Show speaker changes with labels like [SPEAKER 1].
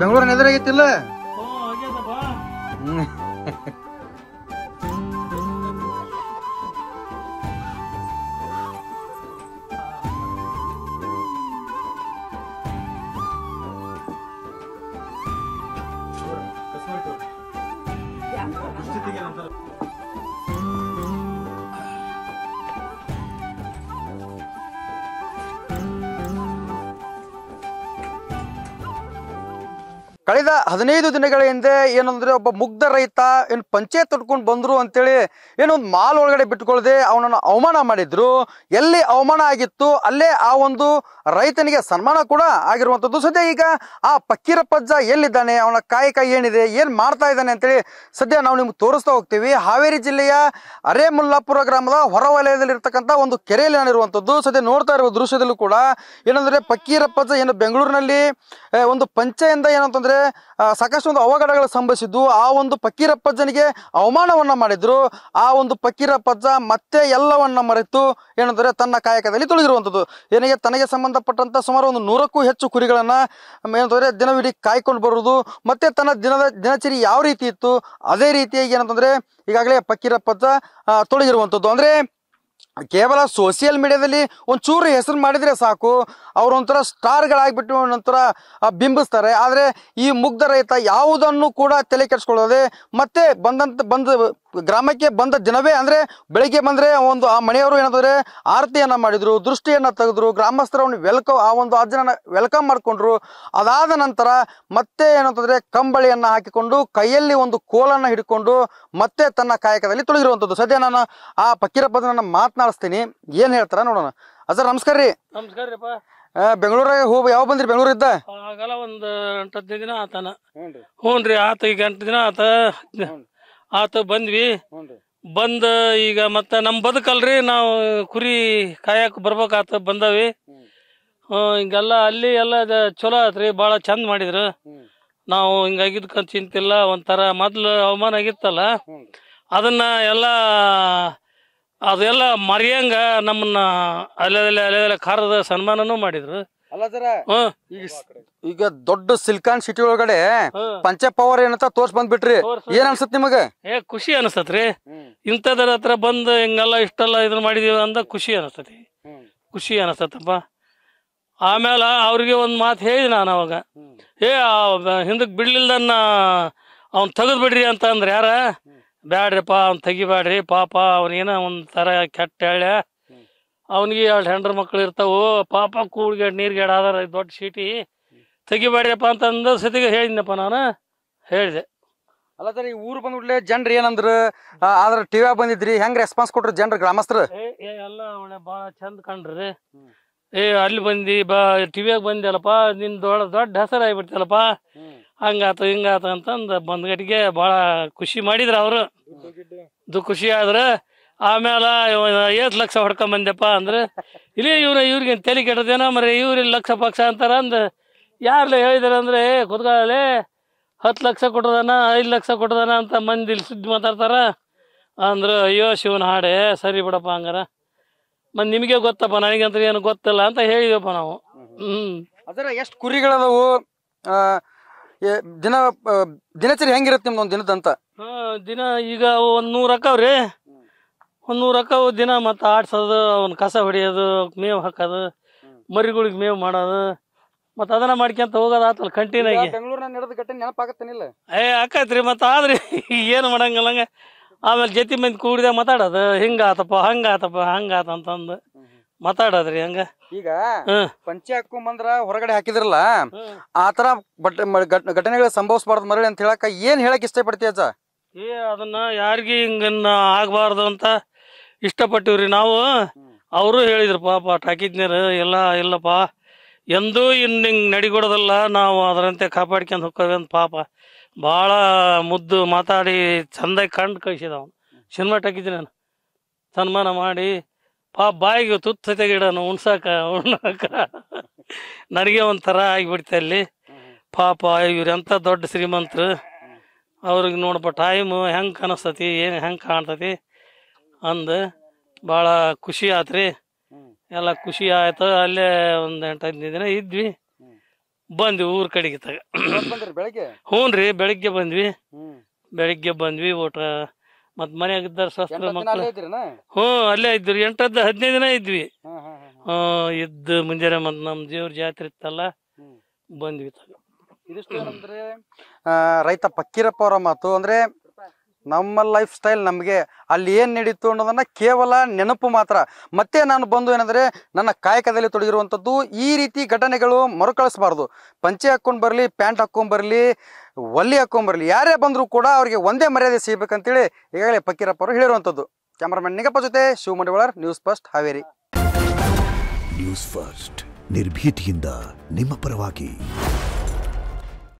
[SPEAKER 1] ಬೆಂಗಳೂರಿನ ಎದುರಾಗಿತ್ತಿಲ್ಲ ಹ್ಞೂ ಕಳೆದ ಹದಿನೈದು ದಿನಗಳ ಹಿಂದೆ ಏನಂದ್ರೆ ಒಬ್ಬ ಮುಗ್ಧ ರೈತ ಏನು ಪಂಚೆ ತೊಟ್ಕೊಂಡು ಬಂದರು ಅಂತೇಳಿ ಏನೊಂದು ಒಂದು ಮಾಲ್ ಒಳಗಡೆ ಬಿಟ್ಕೊಳ್ಳದೆ ಅವನನ್ನು ಅವಮಾನ ಮಾಡಿದ್ರು ಎಲ್ಲಿ ಅವಮಾನ ಆಗಿತ್ತು ಅಲ್ಲೇ ಆ ಒಂದು ರೈತನಿಗೆ ಸನ್ಮಾನ ಕೂಡ ಆಗಿರುವಂಥದ್ದು ಸದ್ಯ ಈಗ ಆ ಪಕ್ಕೀರ ಪಜ್ಜ ಎಲ್ಲಿದ್ದಾನೆ ಅವನ ಕಾಯಿ ಏನಿದೆ ಏನು ಮಾಡ್ತಾ ಇದ್ದಾನೆ ಅಂತೇಳಿ ಸದ್ಯ ನಾವು ನಿಮ್ಗೆ ತೋರಿಸ್ತಾ ಹೋಗ್ತೀವಿ ಹಾವೇರಿ ಜಿಲ್ಲೆಯ ಅರೇಮುಲ್ಲಾಪುರ ಗ್ರಾಮದ ಹೊರವಲಯದಲ್ಲಿರ್ತಕ್ಕಂಥ ಒಂದು ಕೆರೆಯಲ್ಲಿ ನಾನಿರುವಂಥದ್ದು ಸದ್ಯ ನೋಡ್ತಾ ಇರುವ ದೃಶ್ಯದಲ್ಲೂ ಕೂಡ ಏನಂದರೆ ಪಕ್ಕೀರಪ್ಪಜ್ಜ ಏನು ಬೆಂಗಳೂರಿನಲ್ಲಿ ಒಂದು ಪಂಚೆಯಿಂದ ಏನಂತಂದರೆ ಸಾಕಷ್ಟು ಒಂದು ಅವಘಡಗಳು ಸಂಭವಿಸಿದ್ದು ಆ ಒಂದು ಫಕೀರಪ್ಪಜ್ಜನಿಗೆ ಅವಮಾನವನ್ನ ಮಾಡಿದ್ರು ಆ ಒಂದು ಫಕೀರಪ್ಪಜ್ಜ ಮತ್ತೆ ಎಲ್ಲವನ್ನ ಮರೆತು ಏನಂದ್ರೆ ತನ್ನ ಕಾಯಕದಲ್ಲಿ ತೊಳಗಿರುವಂಥದ್ದು ಏನಿಗೆ ತನಗೆ ಸಂಬಂಧಪಟ್ಟಂತ ಸುಮಾರು ಒಂದು ನೂರಕ್ಕೂ ಹೆಚ್ಚು ಕುರಿಗಳನ್ನ ಏನಂತಂದ್ರೆ ದಿನವಿಡೀ ಕಾಯ್ಕೊಂಡು ಬರುವುದು ಮತ್ತೆ ತನ್ನ ದಿನದ ದಿನಚರಿ ಯಾವ ರೀತಿ ಇತ್ತು ಅದೇ ರೀತಿಯಾಗಿ ಏನಂತಂದ್ರೆ ಈಗಾಗಲೇ ಫಕೀರಪ್ಪಜ್ಜ ತೊಳಗಿರುವಂಥದ್ದು ಅಂದ್ರೆ ಕೇವಲ ಸೋಷಿಯಲ್ ಮೀಡಿಯಾದಲ್ಲಿ ಒಂದು ಚೂರು ಹೆಸರು ಮಾಡಿದರೆ ಸಾಕು ಅವರು ಒಂಥರ ಸ್ಟಾರ್ಗಳಾಗಿಬಿಟ್ಟು ಒಂಥರ ಬಿಂಬಿಸ್ತಾರೆ ಆದರೆ ಈ ಮುಗ್ಧ ರೈತ ಯಾವುದನ್ನು ಕೂಡ ತಲೆ ಕೆಡಿಸ್ಕೊಳ್ಳೋದೆ ಮತ್ತೆ ಬಂದಂಥ ಬಂದ ಗ್ರಾಮಕ್ಕೆ ಬಂದ ದಿನವೇ ಅಂದರೆ ಬೆಳಿಗ್ಗೆ ಬಂದರೆ ಒಂದು ಆ ಮನೆಯವರು ಏನಂದರೆ ಆರತಿಯನ್ನು ಮಾಡಿದರು ದೃಷ್ಟಿಯನ್ನು ತೆಗೆದ್ರು ಗ್ರಾಮಸ್ಥರವನ್ನ ವೆಲ್ಕಮ್ ಆ ಒಂದು ಅಜ್ಜನ ವೆಲ್ಕಮ್ ಮಾಡಿಕೊಂಡ್ರು ಅದಾದ ನಂತರ ಮತ್ತೆ ಏನಂತಂದ್ರೆ ಕಂಬಳಿಯನ್ನು ಹಾಕಿಕೊಂಡು ಕೈಯಲ್ಲಿ ಒಂದು ಕೋಲನ್ನು ಹಿಡ್ಕೊಂಡು ಮತ್ತೆ ತನ್ನ ಕಾಯಕದಲ್ಲಿ ತೊಳಗಿರುವಂಥದ್ದು ಸದ್ಯ ನಾನು ಆ ಪಕ್ಕೀರಪ್ಪದನ್ನ ಮಾತನಾಡಿಸ್ತೀನಿ ಏನು ಹೇಳ್ತಾರ ನೋಡೋಣ ಅಜ್ಜರ್ ನಮಸ್ಕಾರ ರೀ ನಮಸ್ಕಾರ ರೀ ಬೆಂಗಳೂರಾಗ ಹೋಗಿ ಯಾವ ಬಂದ್ರಿ ಬೆಂಗಳೂರು ಇದ್ದ
[SPEAKER 2] ಒಂದು ಹದಿನೈದು ದಿನ ಆತನ ಹ್ಞೂ ರೀ ಆತ ಈಗ ದಿನ ಆತ ಆತ ಬಂದ್ವಿ ಬಂದ ಈಗ ಮತ್ತ ನಮ್ ಬದುಕಲ್ರಿ ನಾವು ಕುರಿ ಕಾಯಕ್ ಬರ್ಬೇಕಾತ ಬಂದವಿ ಹಿಂಗೆಲ್ಲ ಅಲ್ಲಿ ಎಲ್ಲ ಚಲೋ ಆತ್ರಿ ಭಾಳ ಚಂದ ಮಾಡಿದ್ರು ನಾವು ಹಿಂಗಾಗಿದ್ಕ ಚಿಂತಿಲ್ಲ ಒಂಥರ ಮೊದ್ಲು ಅವಮಾನ ಆಗಿತ್ತಲ್ಲ ಅದನ್ನ ಎಲ್ಲ ಅದೆಲ್ಲ ಮರೆಯಂಗ ನಮ್ಮನ್ನ ಅಲ್ಲೆಲ್ಲ ಅಲೆ ಕಾರದ ಸನ್ಮಾನನೂ ಮಾಡಿದ್ರು ಈಗ ದೊಡ್ಡ
[SPEAKER 1] ಸಿಲ್ಕಾನ್ ಸಿಟಿ ಒಳಗಡೆ ಪಂಚ ಪವರ್ ಏನಂತ ತೋರ್ಸ್ ಬಂದ್ಬಿಟ್ರಿ ಏನ್ ಅನ್ಸತ್ ನಿಮಗ
[SPEAKER 2] ಏ ಖುಷಿ ಅನಸ್ತತ್ರಿ ಇಂಥದ್ರ ಹತ್ರ ಬಂದು ಹಿಂಗೆಲ್ಲ ಇಷ್ಟೆಲ್ಲ ಇದನ್ನ ಮಾಡಿದೀವ ಅಂದ ಖುಷಿ ಅನಸ್ತತಿ ಖುಷಿ ಅನಸ್ತತ್ತಪ್ಪ ಆಮೇಲೆ ಅವ್ರಿಗೆ ಒಂದು ಮಾತು ಹೇಳಿದ್ ನಾನು ಅವಾಗ ಏ ಹಿಂದಕ್ಕೆ ಬಿಡ್ಲಿಲ್ದನ್ನ ಅವ್ನು ಬಿಡ್ರಿ ಅಂತ ಅಂದ್ರೆ ಯಾರ ಬ್ಯಾಡ್ರಿಪ್ಪ ಅವ್ನು ತೆಗಿಬ್ಯಾಡ್ರಿ ಪಾಪ ಏನೋ ಒಂದ್ ತರ ಕೆಟ್ಟ ಹೇಳ ಅವನಿಗೆ ಎರಡು ಹೆಂಡ್ರ ಮಕ್ಳು ಇರ್ತಾವು ಪಾಪ ನೀರು ನೀರ್ಗೇಡ್ ಆದಾರ ದೊಡ್ಡ ಸೀಟಿ ತೆಗಿಬೇಡ್ರಪ್ಪ ಅಂತಂದ ಸತಿಗೆ ಹೇಳಿದ್ನಪ್ಪ ನಾನು ಹೇಳಿದೆ ಅಲ್ಲ ಸರ್ ಈ ಊರು ಬಂದ್ಬಿಟ್ಲೆ ಜನರು
[SPEAKER 1] ಆದ್ರೆ ಟಿ ಟಿವ್ಯಾಗ ಬಂದಿದ್ರಿ ಹೆಂಗ್ ರೆಸ್ಪಾನ್ಸ್ ಕೊಟ್ರು ಜನರು ಗ್ರಾಮಸ್ಥರು
[SPEAKER 2] ಎಲ್ಲ ಅವಳೆ ಬಹಳ ಚಂದ ಕಂಡ್ರಿ ಏ ಅಲ್ಲಿ ಬಂದಿ ಬಾ ಟಿವ್ಯಾಗ ಬಂದಲ್ಲಪ್ಪ ನಿನ್ ದೊಡ್ಡ ದೊಡ್ಡ ಹೆಸರು ಆಗಿಬಿಡ್ತಿಯಲ್ಲಪ್ಪ ಹಂಗಾತ ಹಿಂಗಾತ ಅಂತಂದು ಬಂದ್ಗಟ್ಟಿಗೆ ಭಾಳ ಖುಷಿ ಮಾಡಿದ್ರ ಅವರು ಖುಷಿ ಆದ್ರೆ ಆಮೇಲೆ ಏತ್ ಲಕ್ಷ ಬಂದೆಪ್ಪ ಅಂದ್ರೆ ಇಲ್ಲಿ ಇವ್ರ ಇವ್ರಿಗೆ ತಲೆ ಕೆಟ್ಟದೇನ ಮರೆ ಇವ್ರಿಗೆ ಲಕ್ಷ ಪಕ್ಷ ಅಂತಾರ ಅಂದ ಯಾರ್ಲೆ ಹೇಳಿದಾರೆ ಅಂದ್ರೆ ಕುದ್ಗಾಲೇ ಹತ್ತು ಲಕ್ಷ ಕೊಟ್ಟದನ ಐದು ಲಕ್ಷ ಕೊಟ್ಟದನ ಅಂತ ಮಂದಿ ಇಲ್ಲಿ ಸುದ್ದಿ ಮಾತಾಡ್ತಾರ ಅಂದ್ರೆ ಅಯ್ಯೋ ಶಿವನ ಹಾಡೆ ಸರಿ ಬಿಡಪ್ಪ ಹಂಗಾರ ಮತ್ ನಿಮಗೆ ಗೊತ್ತಪ್ಪ ನನಗಂತ ಏನು ಗೊತ್ತಿಲ್ಲ ಅಂತ ಹೇಳಿದೇವಪ್ಪ ನಾವು ಹ್ಮ್ ಅದರ ಎಷ್ಟು ಕುರಿಗಳದವು ದಿನ
[SPEAKER 1] ದಿನಚರಿ ಹೆಂಗಿರತ್ತೆ ನಿಮ್ದು ಒಂದು ದಿನದಂತ
[SPEAKER 2] ದಿನ ಈಗ ಒಂದ್ ನೂರ ಅಕ್ಕವ್ರಿ ಒಂದು ನೂರು ಅಕ್ಕವು ದಿನ ಮತ್ತು ಆಡ್ಸೋದು ಅವ್ನ ಕಸ ಹೊಡಿಯೋದು ಮೇವು ಹಾಕೋದು ಮರಿಗಳಿಗೆ ಮೇವು ಮಾಡೋದು ಮತ್ತು ಅದನ್ನ ಮಾಡ್ಕೊಂತ ಹೋಗೋದು ಆತಲ್ಲ ಕಂಟಿನ್ಯಾಗಿ
[SPEAKER 1] ಬೆಂಗಳೂರಿನ ಘಟನೆ ನೆನಪಾಗತ್ತನಿಲ್ಲ
[SPEAKER 2] ಏ ಆಕೈತ್ರಿ ಮತ್ತು ಆದ್ರೆ ಏನು ಮಾಡಂಗಿಲ್ಲಂಗ ಆಮೇಲೆ ಜತಿ ಮಂದಿ ಕೂಡಿದಾಗ ಮಾತಾಡೋದು ಹಿಂಗಾತಪ್ಪ ಹಂಗಾತಪ್ಪ ಹಂಗಾತ ಅಂತಂದು ಮಾತಾಡೋದ್ರಿ ಹಂಗ
[SPEAKER 1] ಈಗ ಪಂಚೆ ಹಾಕೊಂಬಂದ್ರ ಹೊರಗಡೆ ಹಾಕಿದ್ರಲ್ಲ ಆತರ ಘಟನೆಗಳು ಸಂಭವಿಸಬಾರ್ದು ಮರಳಿ ಅಂತ ಹೇಳಕ ಏನ್ ಹೇಳಕ್ ಇಷ್ಟಪಡ್ತೀಯ ಅಜ್ಜ
[SPEAKER 2] ಏ ಅದನ್ನ ಯಾರಿಗೆ ಹಿಂಗನ್ನ ಆಗ್ಬಾರ್ದು ಅಂತ ಇಷ್ಟಪಟ್ಟಿವ್ರಿ ನಾವು ಅವರು ಹೇಳಿದ್ರು ಪಾಪ ಟಾಕಿಜ್ಞರು ಎಲ್ಲ ಇಲ್ಲಪ್ಪ ಎಂದೂ ಇನ್ನು ಹಿಂಗೆ ನಡಿಗೊಡೋದಲ್ಲ ನಾವು ಅದರಂತೆ ಕಾಪಾಡ್ಕೊಂಡು ಹೋಗ್ತೇವೆ ಅಂತ ಪಾಪ ಭಾಳ ಮುದ್ದು ಮಾತಾಡಿ ಚಂದ ಕಂಡು ಕಳಿಸಿದ ಅವನು ಸಿನಿಮಾ ಟಾಕಿದ್ರಿ ನಾನು ಸನ್ಮಾನ ಮಾಡಿ ಪಾಪ ಬಾಯಿಗೆ ತುತ್ತ ತೆಗಿಡೋನು ಉಣ್ಸಾಕ ಉಣ್ಣಾಕ ನನಗೆ ಒಂಥರ ಆಗಿಬಿಡ್ತೆ ಅಲ್ಲಿ ಪಾಪ ಎಂಥ ದೊಡ್ಡ ಶ್ರೀಮಂತರು ಅವ್ರಿಗೆ ನೋಡಪ್ಪ ಟೈಮು ಹೆಂಗೆ ಕಾಣಿಸ್ತತಿ ಏನು ಹೆಂಗೆ ಕಾಣ್ತತಿ ಅಂದು ಭಾಳ ಖುಷಿ ಆತ್ರಿ ಎಲ್ಲ ಖುಷಿ ಆಯ್ತು ಅಲ್ಲೇ ಒಂದು ಎಂಟು ಹದಿನೈದು ದಿನ ಇದ್ವಿ ಬಂದ್ವಿ ಊರ್ ಕಡೆಗೆ ತಗ ಬೆಳಿಗ್ಗೆ ಹ್ಞೂ ರೀ ಬೆಳಿಗ್ಗೆ ಬಂದ್ವಿ ಬೆಳಿಗ್ಗೆ ಬಂದ್ವಿ ಊಟ ಮತ್ ಮನ್ಯಾಗ ಇದ್ದಾರೆ ಮಕ್ಕಳು ಹ್ಞೂ ಅಲ್ಲೇ ಇದ್ರಿ ಎಂಟದ್ದು ಹದಿನೈದು ದಿನ ಇದ್ವಿ ಹ್ಞೂ ಇದ್ದು ಮುಂಜಾನೆ ಮತ್ ನಮ್ಮ ದೇವ್ರ ಜಾತ್ರೆ ಇತ್ತಲ್ಲ ಬಂದ್ವಿ ತಗ
[SPEAKER 1] ರೈತ ಪಕ್ಕೀರಪ್ಪ ಅವರ ಮಾತು ಅಂದ್ರೆ ನಮ್ಮ ಲೈಫ್ ಸ್ಟೈಲ್ ನಮಗೆ ಅಲ್ಲಿ ಏನು ನಡೀತು ಅನ್ನೋದನ್ನು ಕೇವಲ ನೆನಪು ಮಾತ್ರ ಮತ್ತೆ ನಾನು ಬಂದು ಏನಂದರೆ ನನ್ನ ಕಾಯಕದಲ್ಲಿ ತೊಡಗಿರುವಂಥದ್ದು ಈ ರೀತಿ ಘಟನೆಗಳು ಮರುಕಳಿಸಬಾರ್ದು ಪಂಚೆ ಹಾಕ್ಕೊಂಡು ಬರಲಿ ಪ್ಯಾಂಟ್ ಹಾಕ್ಕೊಂಡು ಬರಲಿ ಒಲ್ಲಿ ಹಾಕ್ಕೊಂಡ್ಬರಲಿ ಯಾರೇ ಬಂದರೂ ಕೂಡ ಅವರಿಗೆ ಒಂದೇ ಮರ್ಯಾದೆ ಸಿಗಬೇಕಂತೇಳಿ ಈಗಾಗಲೇ ಪಕ್ಕೀರಪ್ಪ ಅವರು ಹೇಳಿರುವಂಥದ್ದು ಕ್ಯಾಮ್ರಾಮನ್ ನಿಗಪ್ಪ ಜೊತೆ Shivamandivalar news first Haveri
[SPEAKER 2] news first ನಿರ್ಭೀತಿಯಿಂದ ನಿಮ್ಮ ಪರವಾಗಿ